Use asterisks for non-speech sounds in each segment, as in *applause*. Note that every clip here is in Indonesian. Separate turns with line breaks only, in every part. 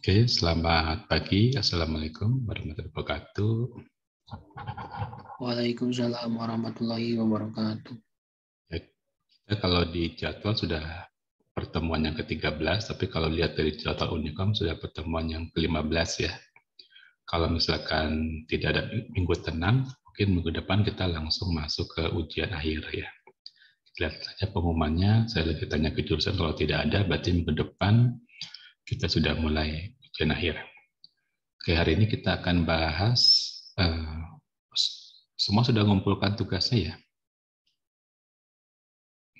Oke, selamat pagi. Assalamualaikum warahmatullahi wabarakatuh. Waalaikumsalam warahmatullahi wabarakatuh. Ya, kita kalau di jadwal sudah pertemuan yang ke-13, tapi kalau lihat dari jadwal Unicom sudah pertemuan yang ke-15 ya. Kalau misalkan tidak ada minggu tenang, mungkin minggu depan kita langsung masuk ke ujian akhir ya. Lihat saja pengumumannya, saya lagi tanya ke jurusan, kalau tidak ada berarti minggu depan kita sudah mulai ujian akhir. Oke, hari ini kita akan bahas, uh, semua sudah mengumpulkan tugasnya ya?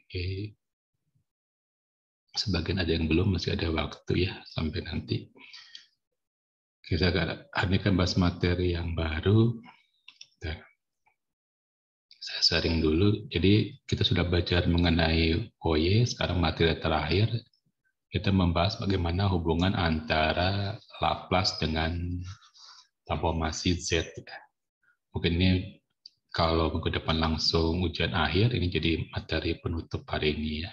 Oke, sebagian ada yang belum, masih ada waktu ya sampai nanti. Kita akan ini kan bahas materi yang baru. Dan saya sharing dulu, jadi kita sudah belajar mengenai OY, sekarang materi terakhir, kita membahas bagaimana hubungan antara Laplace dengan transformasi Z. Mungkin ini kalau minggu depan langsung ujian akhir, ini jadi materi penutup hari
ini ya.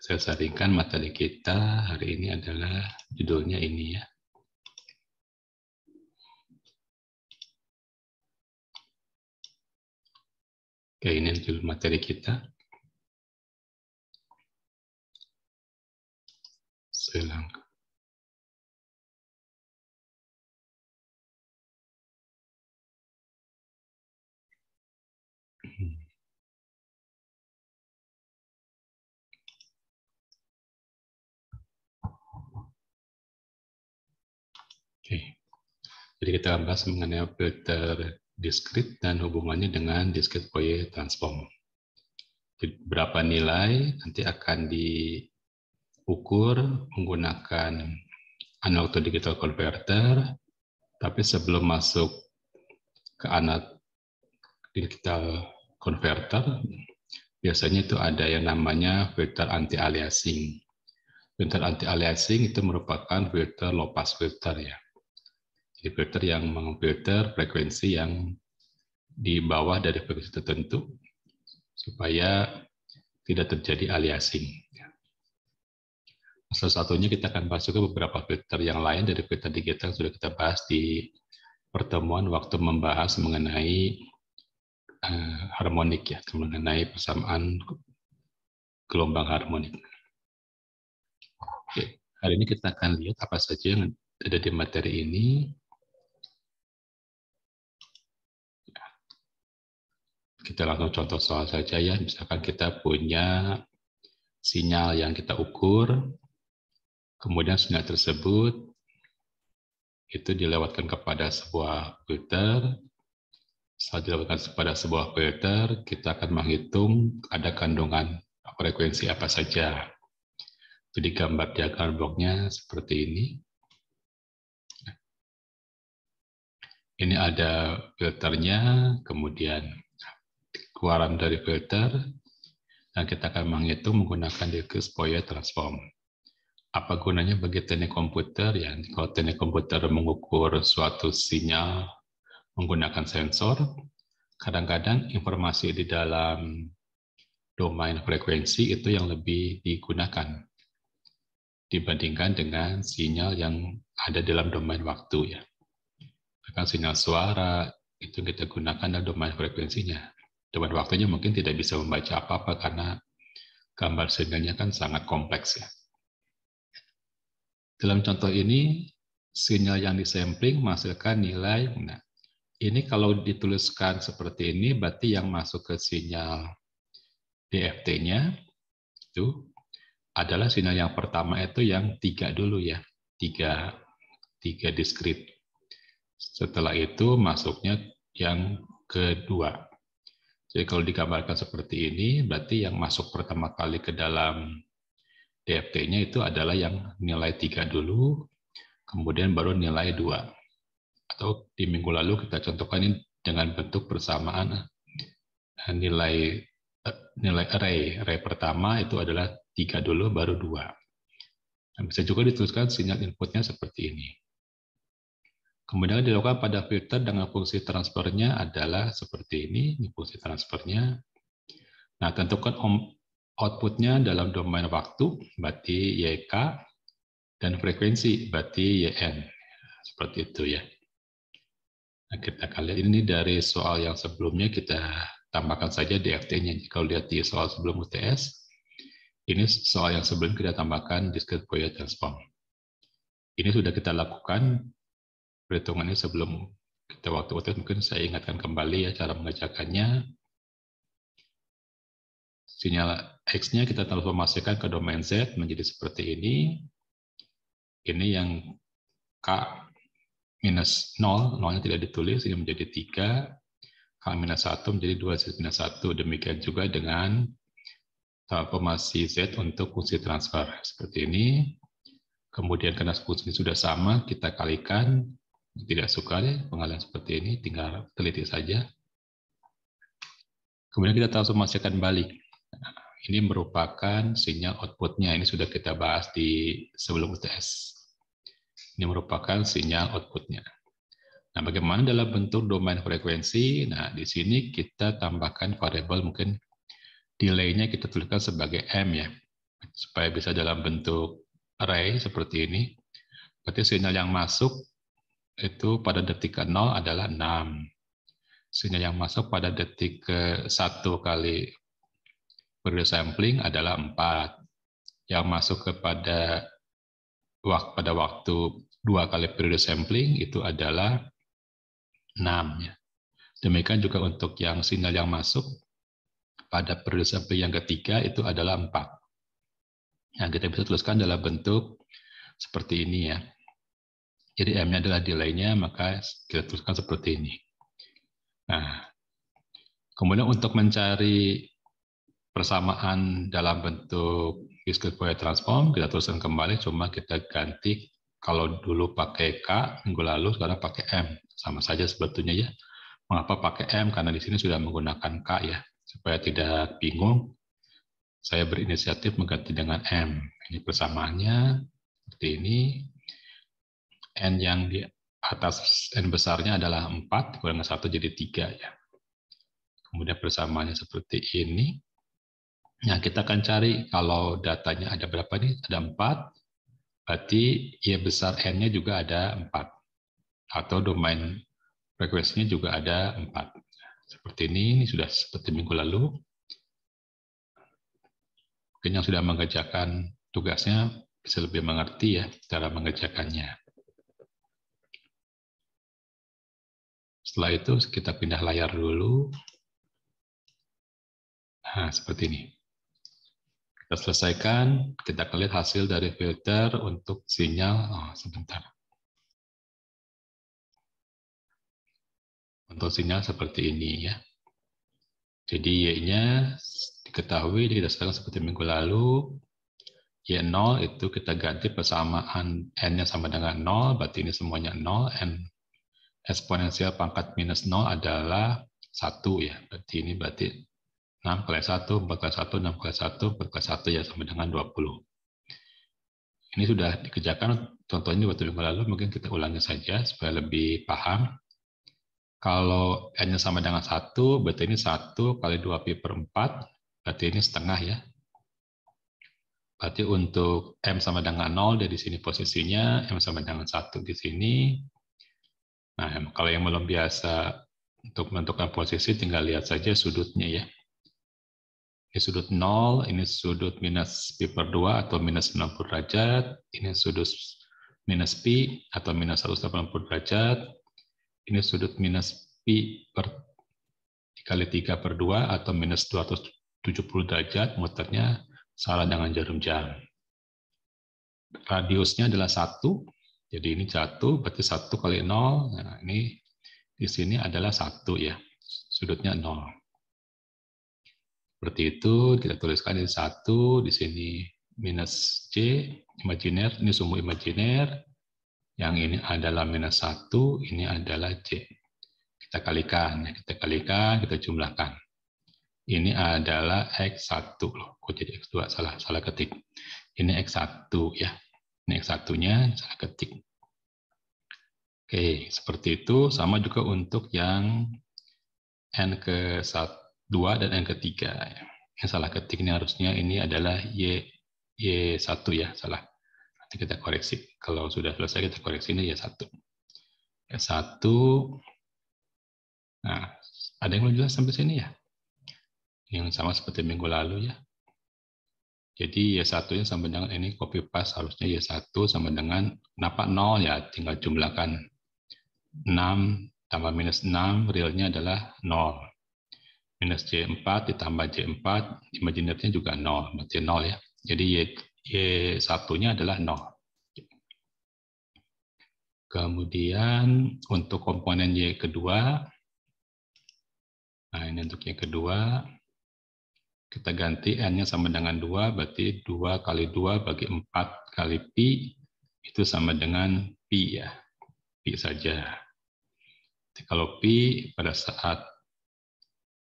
Saya saringkan materi kita hari ini adalah judulnya ini ya. Oke, ini untuk materi kita. Selang.
Oke. Jadi kita bahas mengenai filter diskrit dan hubungannya dengan diskrit Fourier transform. Berapa nilai nanti akan diukur menggunakan analog to digital converter, tapi sebelum masuk ke analog digital converter, biasanya itu ada yang namanya filter anti-aliasing. Filter anti-aliasing itu merupakan filter low pass filter ya. Jadi filter yang mengfilter frekuensi yang di bawah dari frekuensi tertentu supaya tidak terjadi aliasing. Salah satunya kita akan masuk ke beberapa filter yang lain dari filter digital yang sudah kita bahas di pertemuan waktu membahas mengenai eh, harmonik ya, mengenai persamaan gelombang harmonik. Oke, hari ini kita akan lihat apa saja yang ada di materi ini Kita langsung contoh soal saja ya. Misalkan kita punya sinyal yang kita ukur, kemudian sinyal tersebut itu dilewatkan kepada sebuah filter. Setelah dilewatkan kepada sebuah filter, kita akan menghitung ada kandungan frekuensi apa saja. Jadi gambar diagram bloknya seperti ini. Ini ada filternya, kemudian keluaran dari filter, dan kita akan menghitung menggunakan Dirkes Fourier Transform. Apa gunanya bagi teknik komputer? Ya, kalau teknik komputer mengukur suatu sinyal menggunakan sensor, kadang-kadang informasi di dalam domain frekuensi itu yang lebih digunakan dibandingkan dengan sinyal yang ada dalam domain waktu ya. Bahkan sinyal suara itu kita gunakan dalam domain frekuensinya. Dewan waktunya mungkin tidak bisa membaca apa-apa karena gambar sinyalnya kan sangat kompleks ya. Dalam contoh ini, sinyal yang disampling menghasilkan nilai. Nah, ini kalau dituliskan seperti ini, berarti yang masuk ke sinyal DFT-nya itu adalah sinyal yang pertama itu yang tiga dulu ya, tiga, tiga diskrit. Setelah itu masuknya yang kedua. Jadi kalau digambarkan seperti ini, berarti yang masuk pertama kali ke dalam DFT-nya itu adalah yang nilai 3 dulu, kemudian baru nilai 2. Atau di minggu lalu kita contohkan ini dengan bentuk persamaan eh, nilai eh, nilai array. Array pertama itu adalah 3 dulu, baru 2. Nah, bisa juga dituliskan sinyal inputnya seperti ini. Kemudian dilakukan pada filter dengan fungsi transfernya adalah seperti ini, ini fungsi transfernya. Nah, tentukan outputnya dalam domain waktu, berarti YK, dan frekuensi, berarti YN. Seperti itu ya. Nah, kita akan lihat ini dari soal yang sebelumnya kita tambahkan saja DFT-nya. Kalau lihat di soal sebelum UTS, ini soal yang sebelum kita tambahkan discrete Fourier transform. Ini sudah kita lakukan perhitungannya sebelum kita waktu waktu mungkin saya ingatkan kembali ya cara mengerjakannya. Sinyal X-nya kita transformasikan ke domain Z menjadi seperti ini. Ini yang K minus 0, 0-nya tidak ditulis, ini menjadi 3. K minus 1 menjadi 2 Z minus 1. Demikian juga dengan transformasi Z untuk fungsi transfer. Seperti ini. Kemudian karena fungsi sudah sama, kita kalikan tidak suka deh pengalian seperti ini, tinggal teliti saja. Kemudian kita langsung masukkan balik. Ini merupakan sinyal outputnya. Ini sudah kita bahas di sebelum UTS. Ini merupakan sinyal outputnya. Nah, bagaimana dalam bentuk domain frekuensi? Nah, di sini kita tambahkan variabel mungkin delay-nya kita tuliskan sebagai M ya, supaya bisa dalam bentuk array seperti ini. Berarti sinyal yang masuk itu pada detik ke 0 adalah 6. Sehingga yang masuk pada detik ke 1 kali periode sampling adalah 4. Yang masuk kepada waktu pada waktu 2 kali periode sampling itu adalah 6 ya. Demikian juga untuk yang sinyal yang masuk pada periode sampling yang ketiga itu adalah 4. Yang kita bisa tuliskan dalam bentuk seperti ini ya. Jadi M-nya adalah delay-nya, maka kita tuliskan seperti ini. Nah, kemudian untuk mencari persamaan dalam bentuk discrete Fourier transform, kita tuliskan kembali, cuma kita ganti kalau dulu pakai K, minggu lalu sekarang pakai M. Sama saja sebetulnya ya. Mengapa pakai M? Karena di sini sudah menggunakan K ya. Supaya tidak bingung, saya berinisiatif mengganti dengan M. Ini persamaannya seperti ini, n yang di atas n besarnya adalah 4, dikurangi 1 jadi 3 ya. Kemudian persamaannya seperti ini. Nah, kita akan cari kalau datanya ada berapa nih? Ada 4. Berarti Y besar N-nya juga ada 4. Atau domain frekuensinya juga ada 4. Seperti ini, ini sudah seperti minggu lalu. Mungkin yang sudah mengerjakan tugasnya bisa lebih mengerti ya cara mengerjakannya. Setelah itu kita pindah layar dulu. Nah, seperti ini. Kita selesaikan, kita klik lihat hasil dari filter untuk sinyal. Oh, sebentar.
Untuk sinyal seperti
ini ya. Jadi Y-nya diketahui dasarnya seperti minggu lalu. Y0 itu kita ganti persamaan N-nya sama dengan 0, berarti ini semuanya 0, N eksponensial pangkat minus 0 adalah 1 ya. Berarti ini berarti 6 kali 1, 4 kali 1, 6 kali 1, 4 kali 1 ya sama dengan 20. Ini sudah dikerjakan contohnya waktu minggu lalu, mungkin kita ulangi saja supaya lebih paham. Kalau n-nya sama dengan 1, berarti ini 1 kali 2pi per 4, berarti ini setengah ya. Berarti untuk M sama dengan 0, dari sini posisinya, M sama dengan 1 di sini, Nah, kalau yang belum biasa untuk menentukan posisi, tinggal lihat saja sudutnya ya. Ini sudut 0, ini sudut minus pi per 2 atau minus 90 derajat, ini sudut minus pi atau minus 180 derajat, ini sudut minus pi per dikali 3 per 2 atau minus 270 derajat, muternya salah dengan jarum jam. Radiusnya adalah 1, jadi ini jatuh, berarti satu kali nol. Nah, ini di sini adalah satu ya. Sudutnya nol. Seperti itu, kita tuliskan di satu. di sini minus C, imajiner, ini sumbu imajiner. Yang ini adalah minus satu. ini adalah C. Kita kalikan, ya, kita kalikan, kita jumlahkan. Ini adalah x satu Loh, kok jadi x dua Salah, salah ketik. Ini x satu ya. Yang satunya salah ketik. Oke, seperti itu. Sama juga untuk yang N ke 2 dan N ketiga. Yang salah ketik ini harusnya ini adalah Y, Y1 ya, salah. Nanti kita koreksi. Kalau sudah selesai kita koreksi ini Y1. Y1, nah ada yang belum jelas sampai sini ya? Yang sama seperti minggu lalu ya. Jadi Y1-nya sama dengan ini copy paste harusnya Y1 sama dengan kenapa 0 ya tinggal jumlahkan 6 tambah minus 6 realnya adalah 0. Minus J4 ditambah J4 imajinernya juga 0, berarti 0 ya. Jadi Y, Y1-nya adalah 0. Kemudian untuk komponen Y kedua, nah ini untuk Y kedua, kita ganti N-nya sama dengan 2, berarti 2 kali 2 bagi 4 kali Pi itu sama dengan Pi ya. Pi saja. Jadi kalau Pi pada saat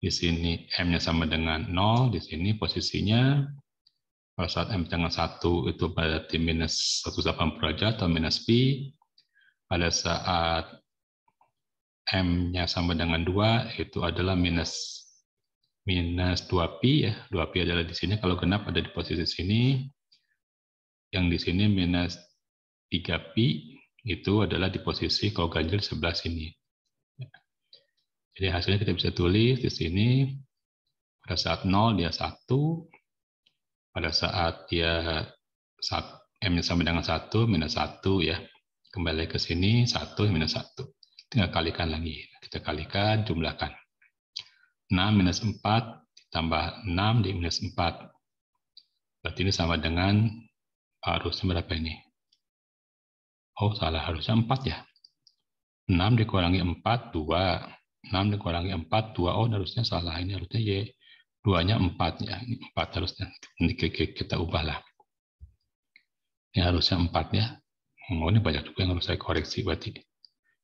di sini M-nya sama dengan 0, di sini posisinya pada saat M dengan 1 itu berarti minus 180 derajat atau minus Pi. Pada saat M-nya sama dengan 2 itu adalah minus minus 2pi ya. 2pi adalah di sini, kalau genap ada di posisi sini. Yang di sini minus 3pi itu adalah di posisi kalau ganjil sebelah sini. Jadi hasilnya kita bisa tulis di sini pada saat 0 dia 1, pada saat dia eh, m sama dengan 1 minus 1 ya. Kembali ke sini 1 minus 1. Tinggal kalikan lagi. Kita kalikan, jumlahkan. 6 minus 4 ditambah 6 di minus 4. Berarti ini sama dengan harusnya berapa ini? Oh, salah. Harusnya 4 ya. 6 dikurangi 4, 2. 6 dikurangi 4, 2. Oh, harusnya salah. Ini harusnya Y. 2-nya 4 ya. Ini 4 harusnya. Ini kita ubahlah. Ini harusnya 4 ya. Oh, ini banyak juga yang harus saya koreksi berarti.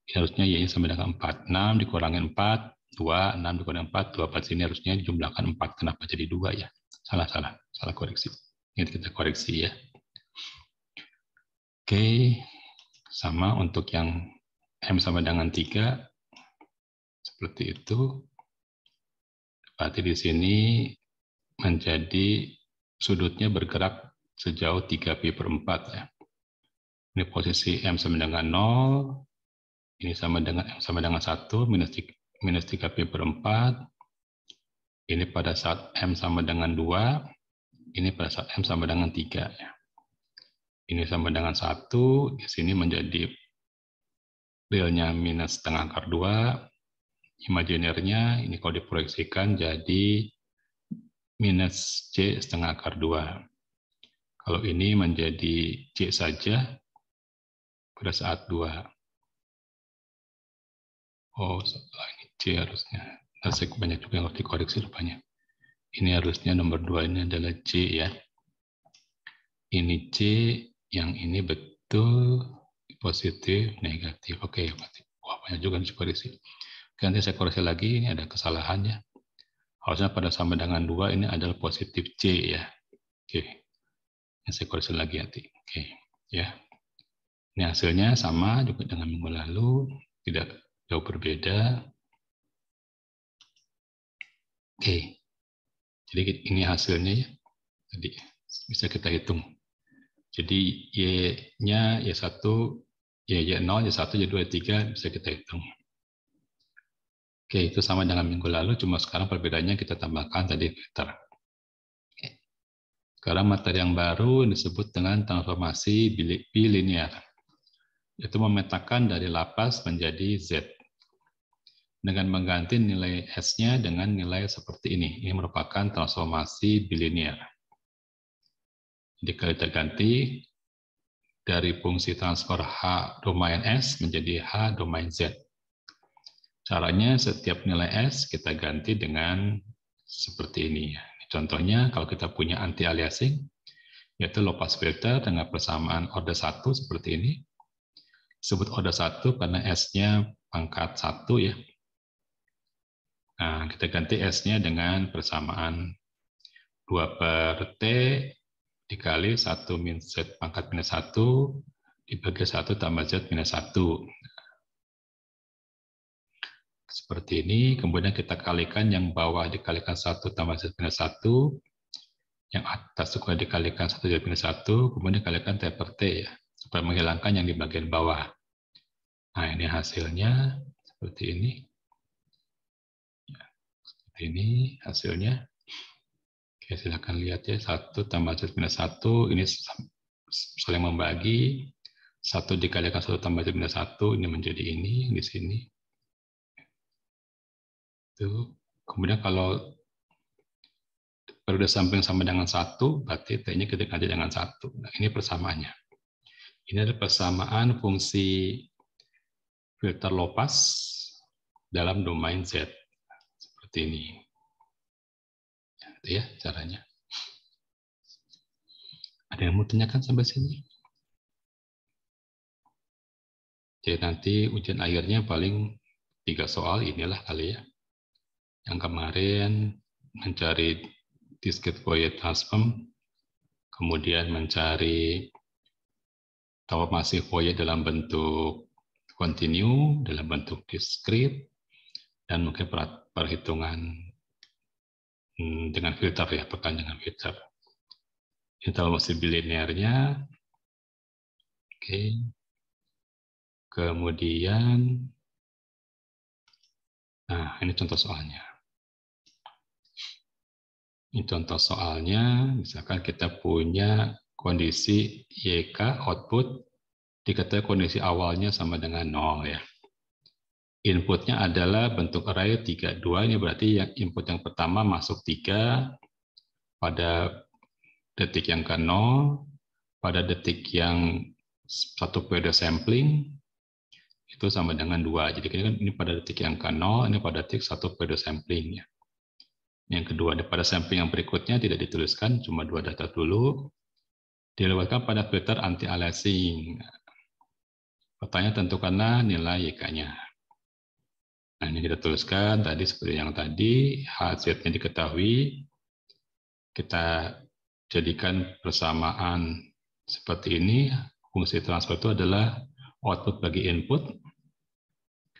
Ini harusnya Y-nya sama dengan 4. 6 dikurangi 4, 2, 6 dikurangi 4, 2 4 sini harusnya jumlahkan 4. Kenapa jadi 2 ya? Salah-salah, salah koreksi. Ini kita koreksi ya. Oke, sama untuk yang M sama dengan 3, seperti itu. Berarti di sini menjadi sudutnya bergerak sejauh 3 pi per 4 ya. Ini posisi M sama dengan 0, ini sama dengan M sama dengan 1, minus 3, minus 3P per 4, ini pada saat M sama dengan 2, ini pada saat M sama dengan 3. Ini sama dengan 1, di sini menjadi realnya minus setengah akar 2, imajinernya ini kalau diproyeksikan jadi minus C setengah akar 2. Kalau ini menjadi C saja pada saat 2 Oh, setelah ini C harusnya. Dasek nah, banyak juga yang harus dikoreksi rupanya. Ini harusnya nomor dua ini adalah C ya. Ini C, yang ini betul, positif, negatif. Oke, okay, wah banyak juga yang dikoreksi. nanti saya koreksi lagi, ini ada kesalahannya. Harusnya pada sama dengan dua ini adalah positif C ya. Oke, ini saya koreksi lagi nanti. Oke, ya. Ini hasilnya sama juga dengan minggu lalu, tidak jauh berbeda. Oke, jadi ini hasilnya ya. Tadi bisa kita hitung. Jadi Y-nya Y1, Y, Y0, y y nol, Y2, Y3 bisa kita hitung. Oke, itu sama dengan minggu lalu, cuma sekarang perbedaannya kita tambahkan tadi filter. Sekarang materi yang baru disebut dengan transformasi bilinear. Itu memetakan dari lapas menjadi Z dengan mengganti nilai S-nya dengan nilai seperti ini. Ini merupakan transformasi bilinear. Jadi kalau terganti dari fungsi transfer H domain S menjadi H domain Z. Caranya setiap nilai S kita ganti dengan seperti ini. Contohnya kalau kita punya anti-aliasing, yaitu low filter dengan persamaan order 1 seperti ini. Sebut order 1 karena S-nya pangkat 1 ya, Nah, kita ganti S-nya dengan persamaan 2 per T dikali 1 min Z pangkat minus 1 dibagi 1 tambah Z minus 1. Seperti ini, kemudian kita kalikan yang bawah dikalikan 1 tambah Z minus 1, yang atas juga dikalikan 1 Z minus 1, kemudian dikalikan T per T, ya, supaya menghilangkan yang di bagian bawah. Nah, ini hasilnya seperti ini ini hasilnya. Oke, silakan lihat ya. satu tambah Z minus 1, ini saling membagi. satu dikalikan satu tambah Z minus 1, ini menjadi ini, di sini. Itu. Kemudian kalau periode samping sama dengan satu berarti T-nya kita ganti dengan satu Nah, ini persamaannya. Ini adalah persamaan fungsi filter lopas dalam domain Z seperti ini. Nah, itu ya caranya.
Ada yang mau tanyakan sampai sini?
Jadi nanti ujian akhirnya paling tiga soal inilah kali ya. Yang kemarin mencari disket voyage transform, kemudian mencari masih voyage dalam bentuk continue, dalam bentuk discrete, dan mungkin perhitungan hmm, dengan filter ya, pekan dengan filter.
Interval bilinernya, oke. Kemudian, nah ini contoh soalnya.
Ini contoh soalnya, misalkan kita punya kondisi YK output diketahui kondisi awalnya sama dengan nol ya. Inputnya adalah bentuk array 32, ini berarti yang input yang pertama masuk 3 pada detik yang ke-0, pada detik yang satu periode sampling, itu sama dengan 2. Jadi ini pada detik yang ke-0, ini pada detik satu periode sampling. Ya. Yang kedua, pada sampling yang berikutnya tidak dituliskan, cuma dua data dulu. Dilewatkan pada filter anti-aliasing. Pertanyaan tentukanlah nilai YK-nya. Nah, ini kita tuliskan tadi seperti yang tadi, hasilnya diketahui, kita jadikan persamaan seperti ini, fungsi transfer itu adalah output bagi input,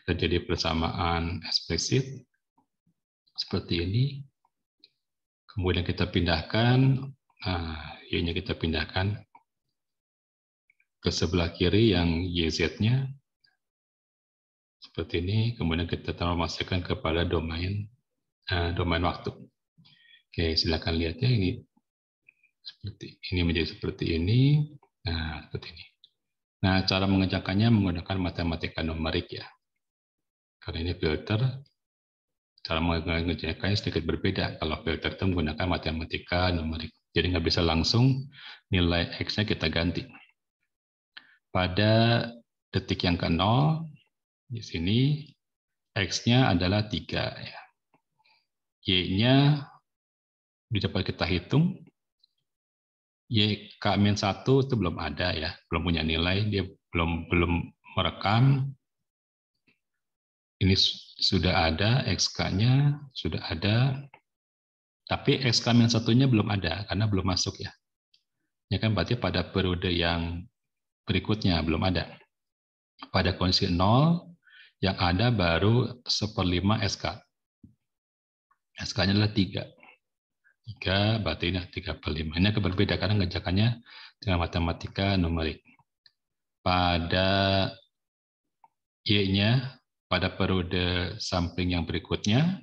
kita jadi persamaan eksplisit seperti ini, kemudian kita pindahkan, nah, y kita pindahkan ke sebelah kiri yang YZ-nya, seperti ini, kemudian kita tambah masukkan kepada domain uh, domain waktu. Oke, silakan lihat ya ini seperti ini menjadi seperti ini, nah seperti ini. Nah, cara mengerjakannya menggunakan matematika numerik ya. Karena ini filter, cara mengerjakannya sedikit berbeda. Kalau filter itu menggunakan matematika numerik. Jadi nggak bisa langsung nilai X-nya kita ganti. Pada detik yang ke-0, di sini X-nya adalah 3. Ya. Y-nya dapat kita hitung. y YK-1 itu belum ada ya, belum punya nilai, dia belum belum merekam. Ini sudah ada XK-nya, sudah ada. Tapi XK-1-nya belum ada karena belum masuk ya. Ya kan berarti pada periode yang berikutnya belum ada. Pada kondisi 0 yang ada baru seperlima SK. SK-nya adalah tiga. Tiga, berarti ini tiga per lima. Ini akan berbeda karena ngejakannya dengan matematika numerik. Pada Y-nya, pada periode sampling yang berikutnya,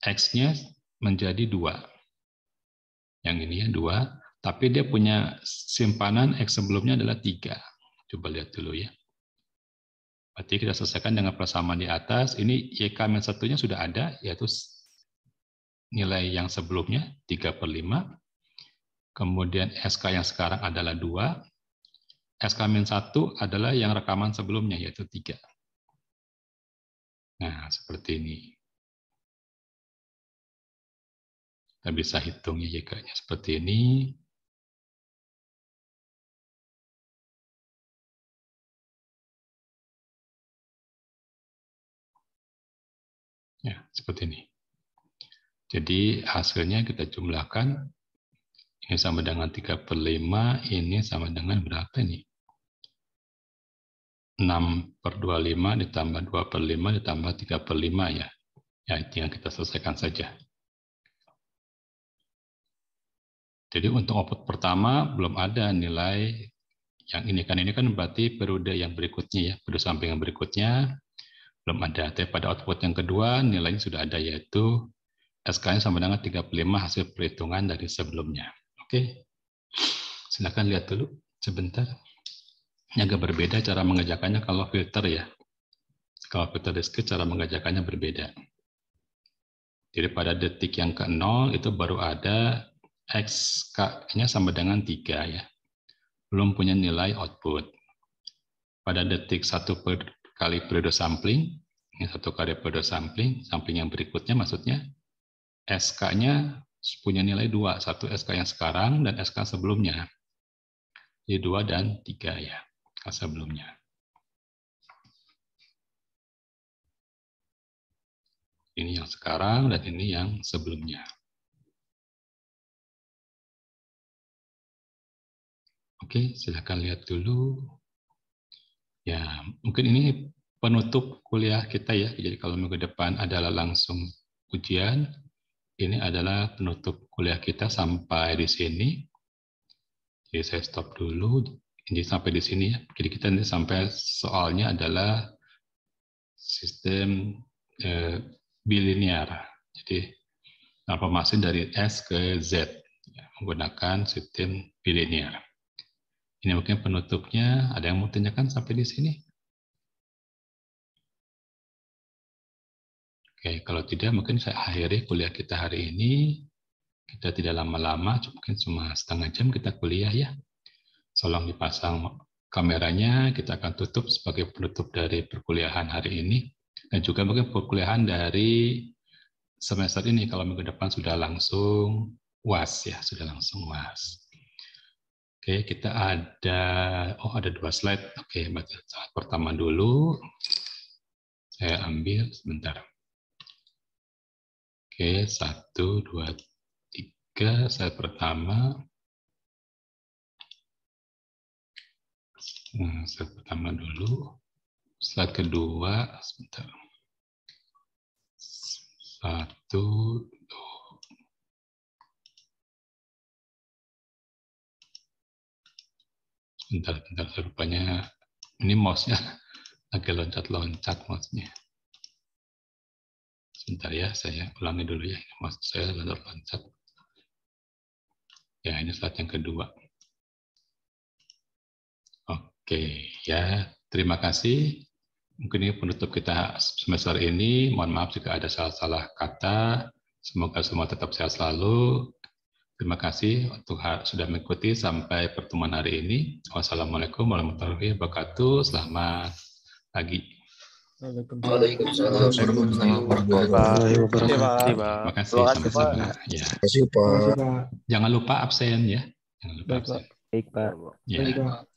X-nya menjadi dua. Yang ini ya dua, tapi dia punya simpanan X sebelumnya adalah tiga. Coba lihat dulu ya. Berarti kita selesaikan dengan persamaan di atas. Ini yk satu nya sudah ada, yaitu nilai yang sebelumnya 3 per 5. Kemudian SK yang sekarang adalah 2. SK-1 adalah yang rekaman sebelumnya, yaitu 3. Nah, seperti ini.
Kita bisa hitungnya YK-nya seperti ini. Ya, seperti ini.
Jadi hasilnya kita jumlahkan. Ini sama dengan 3 per 5, ini sama dengan berapa ini? 6 per 25 ditambah 2 per 5 ditambah 3 per 5 ya. Ya, itu yang kita selesaikan saja. Jadi untuk output pertama belum ada nilai yang ini kan ini kan berarti periode yang berikutnya ya, periode samping yang berikutnya belum ada. Tapi pada output yang kedua nilainya sudah ada yaitu SK-nya sama dengan 35 hasil perhitungan dari sebelumnya. Oke, silakan lihat dulu sebentar. Ini agak berbeda cara mengerjakannya kalau filter ya. Kalau filter deskri cara mengerjakannya berbeda. Jadi pada detik yang ke 0 itu baru ada XK-nya sama dengan 3 ya. Belum punya nilai output. Pada detik 1 per kali periode sampling, ini satu kali periode sampling, sampling yang berikutnya maksudnya SK-nya punya nilai dua, satu SK yang sekarang dan SK sebelumnya. Jadi dua dan tiga ya, SK sebelumnya.
Ini yang sekarang dan ini yang sebelumnya.
Oke, silakan lihat dulu Ya, mungkin ini penutup kuliah kita ya. Jadi kalau minggu depan adalah langsung ujian, ini adalah penutup kuliah kita sampai di sini. Jadi saya stop dulu. Ini sampai di sini ya. Jadi kita nanti sampai soalnya adalah sistem eh, bilinear. Jadi transformasi dari S ke Z ya, menggunakan sistem bilinear. Ini mungkin penutupnya. Ada yang mau tanyakan sampai di sini?
Oke, kalau tidak mungkin
saya akhiri kuliah kita hari ini. Kita tidak lama-lama, mungkin cuma setengah jam kita kuliah ya. Tolong dipasang kameranya, kita akan tutup sebagai penutup dari perkuliahan hari ini. Dan juga mungkin perkuliahan dari semester ini, kalau minggu depan sudah langsung was ya, sudah langsung was. Oke, kita ada oh ada dua slide. Oke, baca saat pertama dulu. Saya ambil sebentar.
Oke, satu, dua, tiga. Saat pertama. Nah, saat pertama dulu. Saat kedua, sebentar. Satu, bentar, bentar, rupanya ini mouse-nya *laughs* agak loncat-loncat mouse-nya. Sebentar ya, saya
ulangi dulu ya, mouse saya loncat-loncat. Ya, ini slide yang kedua. Oke, ya terima kasih. Mungkin ini penutup kita semester ini. Mohon maaf jika ada salah-salah kata. Semoga semua tetap sehat selalu. Terima kasih untuk sudah mengikuti sampai pertemuan hari ini. Wassalamualaikum warahmatullahi wabarakatuh. Selamat pagi.
Waalaikumsalam Terima kasih Ya. Terima kasih Pak.
Jangan lupa absen ya.
Jangan lupa absen. Baik Pak. Ya. Baik, Pak.